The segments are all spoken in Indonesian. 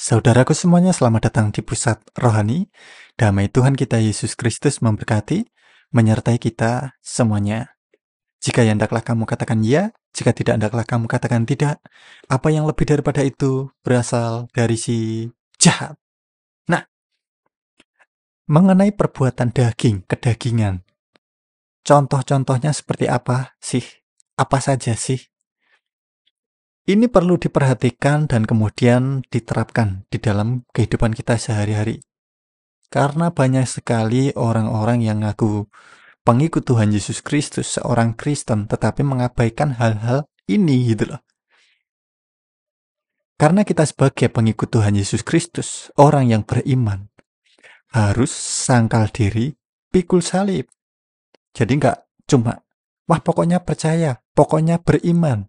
Saudaraku semuanya, selamat datang di Pusat Rohani. Damai Tuhan kita Yesus Kristus memberkati, menyertai kita semuanya. Jika yang hendaklah kamu katakan ya, jika tidak hendaklah kamu katakan tidak, apa yang lebih daripada itu berasal dari si jahat. Nah, mengenai perbuatan daging, kedagingan, contoh-contohnya seperti apa sih? Apa saja sih? Ini perlu diperhatikan dan kemudian diterapkan di dalam kehidupan kita sehari-hari. Karena banyak sekali orang-orang yang ngaku pengikut Tuhan Yesus Kristus, seorang Kristen, tetapi mengabaikan hal-hal ini gitu loh. Karena kita sebagai pengikut Tuhan Yesus Kristus, orang yang beriman, harus sangkal diri, pikul salib. Jadi nggak cuma, wah pokoknya percaya, pokoknya beriman,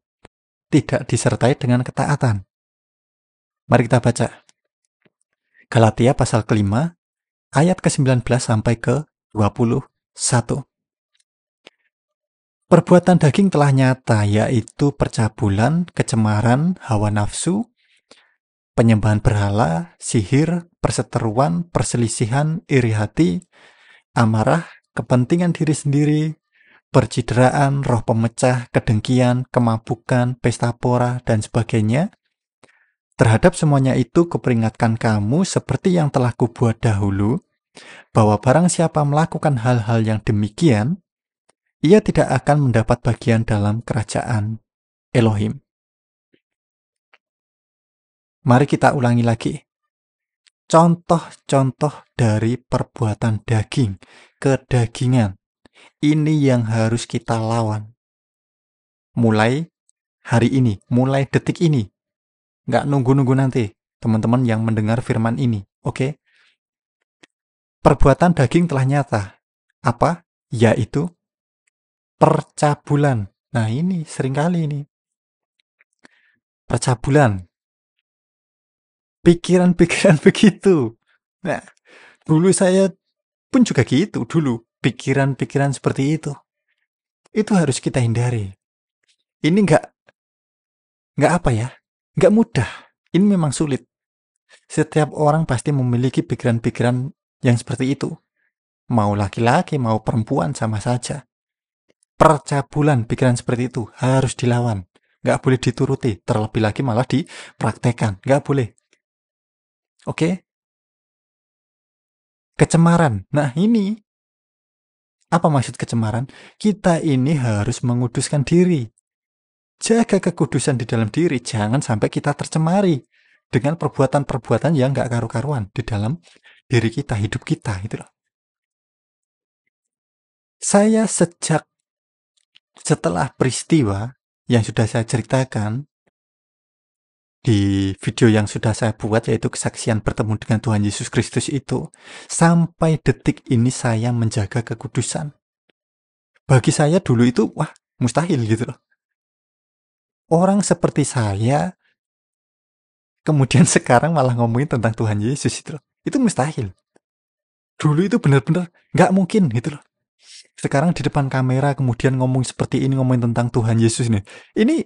tidak disertai dengan ketaatan. Mari kita baca. Galatia pasal kelima, ayat ke-19 sampai ke-21. Perbuatan daging telah nyata, yaitu percabulan, kecemaran, hawa nafsu, penyembahan berhala, sihir, perseteruan, perselisihan, iri hati, amarah, kepentingan diri sendiri, percideraan, roh pemecah, kedengkian, kemabukan, pesta pora, dan sebagainya. Terhadap semuanya itu kuperingatkan kamu seperti yang telah kubuat dahulu, bahwa barang siapa melakukan hal-hal yang demikian, ia tidak akan mendapat bagian dalam kerajaan Elohim. Mari kita ulangi lagi. Contoh-contoh dari perbuatan daging, kedagingan, ini yang harus kita lawan. Mulai hari ini, mulai detik ini. Nggak nunggu-nunggu nanti, teman-teman yang mendengar firman ini, oke? Okay? Perbuatan daging telah nyata. Apa? Yaitu percabulan. Nah ini, seringkali ini. Percabulan. Pikiran-pikiran begitu. Nah, dulu saya pun juga gitu dulu pikiran-pikiran seperti itu. Itu harus kita hindari. Ini nggak nggak apa ya, nggak mudah. Ini memang sulit. Setiap orang pasti memiliki pikiran-pikiran yang seperti itu. Mau laki-laki, mau perempuan sama saja. Percabulan pikiran seperti itu harus dilawan. Nggak boleh dituruti, terlebih lagi malah dipraktekan. Nggak boleh. Oke? Okay? Kecemaran. Nah ini apa maksud kecemaran? Kita ini harus menguduskan diri. Jaga kekudusan di dalam diri, jangan sampai kita tercemari dengan perbuatan-perbuatan yang nggak karu-karuan di dalam diri kita, hidup kita. Gitu loh. Saya sejak setelah peristiwa yang sudah saya ceritakan di video yang sudah saya buat yaitu kesaksian bertemu dengan Tuhan Yesus Kristus itu sampai detik ini saya menjaga kekudusan. Bagi saya dulu itu wah mustahil gitu loh. Orang seperti saya kemudian sekarang malah ngomongin tentang Tuhan Yesus itu loh. Itu mustahil. Dulu itu benar-benar nggak mungkin gitu loh. Sekarang di depan kamera kemudian ngomong seperti ini ngomongin tentang Tuhan Yesus nih. Ini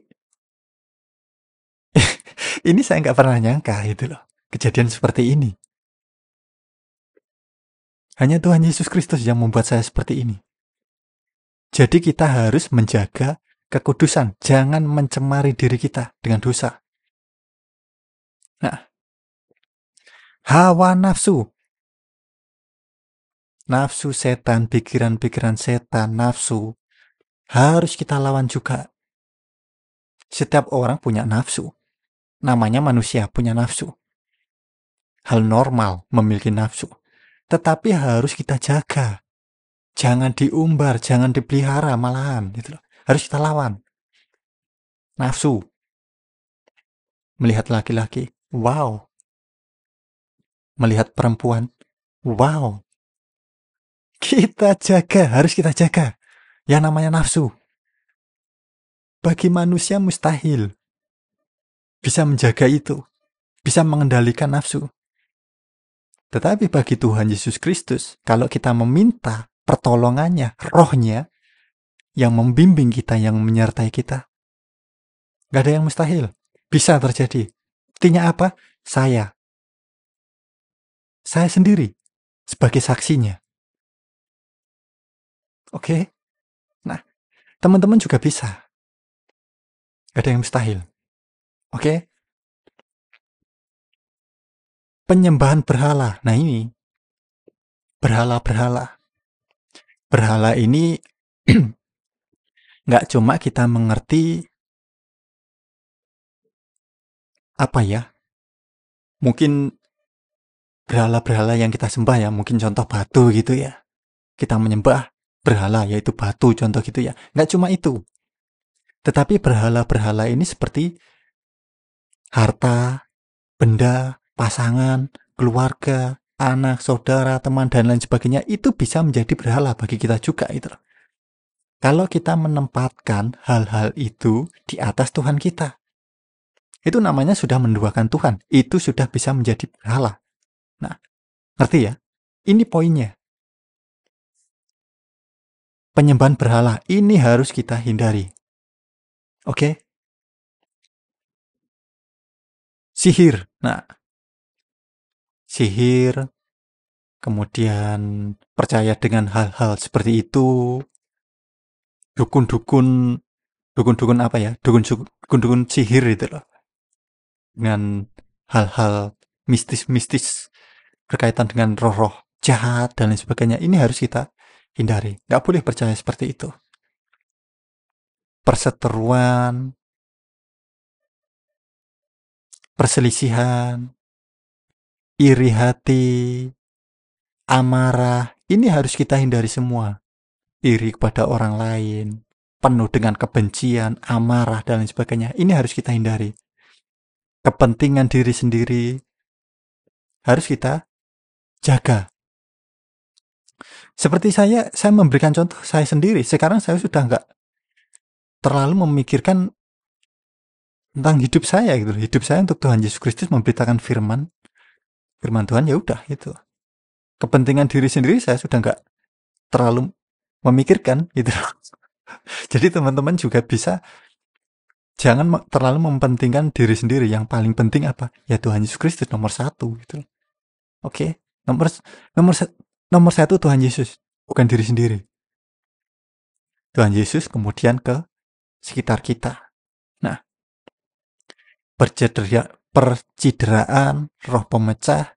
ini saya nggak pernah nyangka itu loh kejadian seperti ini hanya Tuhan Yesus Kristus yang membuat saya seperti ini jadi kita harus menjaga kekudusan jangan mencemari diri kita dengan dosa nah hawa nafsu nafsu setan pikiran-pikiran setan nafsu harus kita lawan juga setiap orang punya nafsu Namanya manusia punya nafsu. Hal normal memiliki nafsu. Tetapi harus kita jaga. Jangan diumbar, jangan dipelihara malahan. Gitu Harus kita lawan. Nafsu. Melihat laki-laki, wow. Melihat perempuan, wow. Kita jaga, harus kita jaga. Yang namanya nafsu bagi manusia mustahil bisa menjaga itu, bisa mengendalikan nafsu. Tetapi bagi Tuhan Yesus Kristus, kalau kita meminta pertolongannya, rohnya, yang membimbing kita, yang menyertai kita, gak ada yang mustahil. Bisa terjadi. Artinya apa? Saya. Saya sendiri sebagai saksinya. Oke? Nah, teman-teman juga bisa. Gak ada yang mustahil. Oke. Okay? Penyembahan berhala. Nah, ini berhala-berhala. Berhala ini nggak cuma kita mengerti apa ya mungkin berhala-berhala yang kita sembah ya mungkin contoh batu gitu ya kita menyembah berhala yaitu batu contoh gitu ya nggak cuma itu tetapi berhala-berhala ini seperti harta, benda, pasangan, keluarga, anak, saudara, teman, dan lain sebagainya itu bisa menjadi berhala bagi kita juga itu. Kalau kita menempatkan hal-hal itu di atas Tuhan kita. Itu namanya sudah menduakan Tuhan. Itu sudah bisa menjadi berhala. Nah, ngerti ya? Ini poinnya. Penyembahan berhala ini harus kita hindari. Oke? sihir. Nah, sihir, kemudian percaya dengan hal-hal seperti itu, dukun-dukun, dukun-dukun apa ya, dukun-dukun sihir itu loh, dengan hal-hal mistis-mistis berkaitan dengan roh-roh jahat dan lain sebagainya. Ini harus kita hindari. Nggak boleh percaya seperti itu. Perseteruan, perselisihan, iri hati, amarah, ini harus kita hindari semua. Iri kepada orang lain, penuh dengan kebencian, amarah, dan lain sebagainya. Ini harus kita hindari. Kepentingan diri sendiri harus kita jaga. Seperti saya, saya memberikan contoh saya sendiri. Sekarang saya sudah nggak terlalu memikirkan tentang hidup saya gitu hidup saya untuk Tuhan Yesus Kristus memberitakan firman firman Tuhan ya udah itu kepentingan diri sendiri saya sudah enggak terlalu memikirkan gitu jadi teman-teman juga bisa jangan terlalu mempentingkan diri sendiri yang paling penting apa ya Tuhan Yesus Kristus nomor satu gitu oke nomor nomor nomor satu Tuhan Yesus bukan diri sendiri Tuhan Yesus kemudian ke sekitar kita percedera, percideraan, roh pemecah,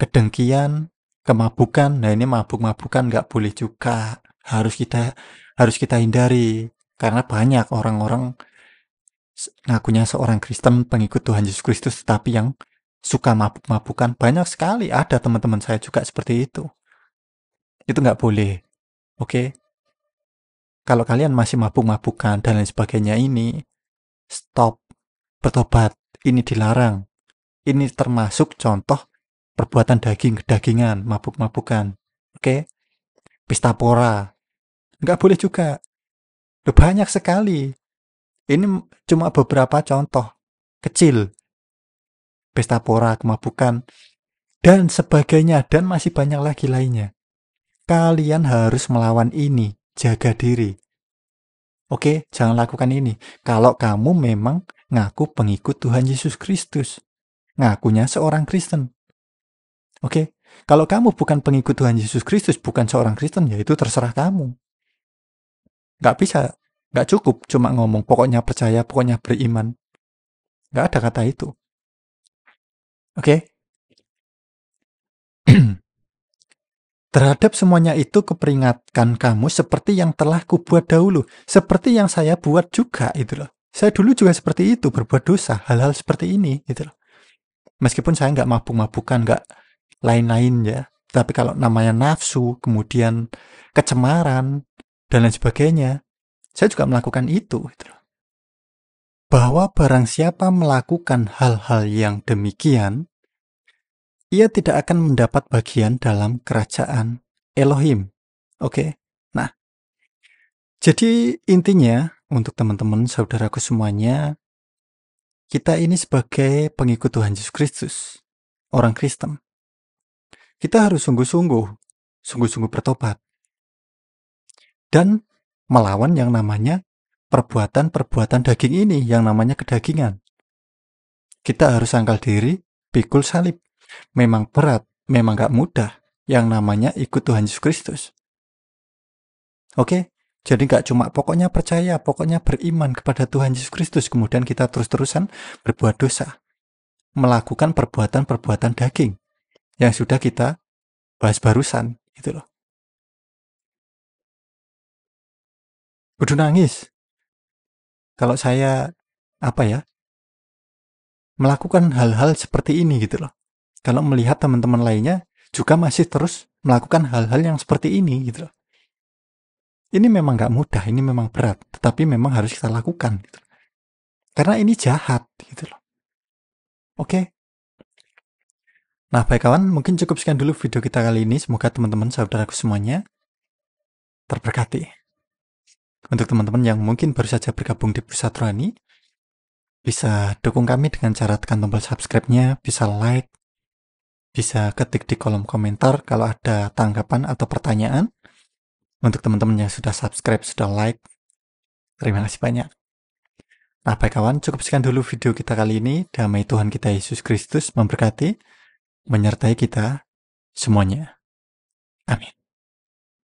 kedengkian, kemabukan. Nah, ini mabuk-mabukan nggak boleh juga. Harus kita harus kita hindari karena banyak orang-orang ngakunya seorang Kristen pengikut Tuhan Yesus Kristus tetapi yang suka mabuk-mabukan banyak sekali ada teman-teman saya juga seperti itu itu nggak boleh oke okay? kalau kalian masih mabuk-mabukan dan lain sebagainya ini stop bertobat, ini dilarang. Ini termasuk contoh perbuatan daging, dagingan, mabuk-mabukan. Oke? Pesta pora. Nggak boleh juga. Loh, banyak sekali. Ini cuma beberapa contoh kecil. Pesta pora, kemabukan, dan sebagainya. Dan masih banyak lagi lainnya. Kalian harus melawan ini. Jaga diri. Oke, jangan lakukan ini. Kalau kamu memang ngaku pengikut Tuhan Yesus Kristus. Ngakunya seorang Kristen. Oke, kalau kamu bukan pengikut Tuhan Yesus Kristus, bukan seorang Kristen, ya itu terserah kamu. Gak bisa, gak cukup cuma ngomong, pokoknya percaya, pokoknya beriman. Gak ada kata itu. Oke? Terhadap semuanya itu keperingatkan kamu seperti yang telah kubuat dahulu, seperti yang saya buat juga itu loh. Saya dulu juga seperti itu, berbuat dosa, hal-hal seperti ini gitu loh. Meskipun saya nggak mabuk-mabukan, nggak lain-lain ya. Tapi kalau namanya nafsu, kemudian kecemaran, dan lain sebagainya, saya juga melakukan itu. Gitu loh. Bahwa barang siapa melakukan hal-hal yang demikian, ia tidak akan mendapat bagian dalam kerajaan Elohim. Oke, okay? nah, jadi intinya untuk teman-teman saudaraku semuanya, kita ini sebagai pengikut Tuhan Yesus Kristus, orang Kristen. Kita harus sungguh-sungguh, sungguh-sungguh bertobat. Dan melawan yang namanya perbuatan-perbuatan daging ini, yang namanya kedagingan. Kita harus angkal diri, pikul salib. Memang berat, memang gak mudah, yang namanya ikut Tuhan Yesus Kristus. Oke, jadi nggak cuma pokoknya percaya, pokoknya beriman kepada Tuhan Yesus Kristus, kemudian kita terus-terusan berbuat dosa. Melakukan perbuatan-perbuatan daging yang sudah kita bahas barusan, gitu loh. Kudu nangis. Kalau saya, apa ya, melakukan hal-hal seperti ini gitu loh. Kalau melihat teman-teman lainnya juga masih terus melakukan hal-hal yang seperti ini gitu loh ini memang nggak mudah, ini memang berat, tetapi memang harus kita lakukan. Gitu. Karena ini jahat, gitu loh. Oke. Okay. Nah, baik kawan, mungkin cukup sekian dulu video kita kali ini. Semoga teman-teman saudaraku semuanya terberkati. Untuk teman-teman yang mungkin baru saja bergabung di Pusat Rohani, bisa dukung kami dengan cara tekan tombol subscribe-nya, bisa like, bisa ketik di kolom komentar kalau ada tanggapan atau pertanyaan, untuk teman-teman yang sudah subscribe, sudah like, terima kasih banyak. Nah, baik kawan, cukup sekian dulu video kita kali ini. Damai Tuhan kita Yesus Kristus memberkati, menyertai kita semuanya. Amin.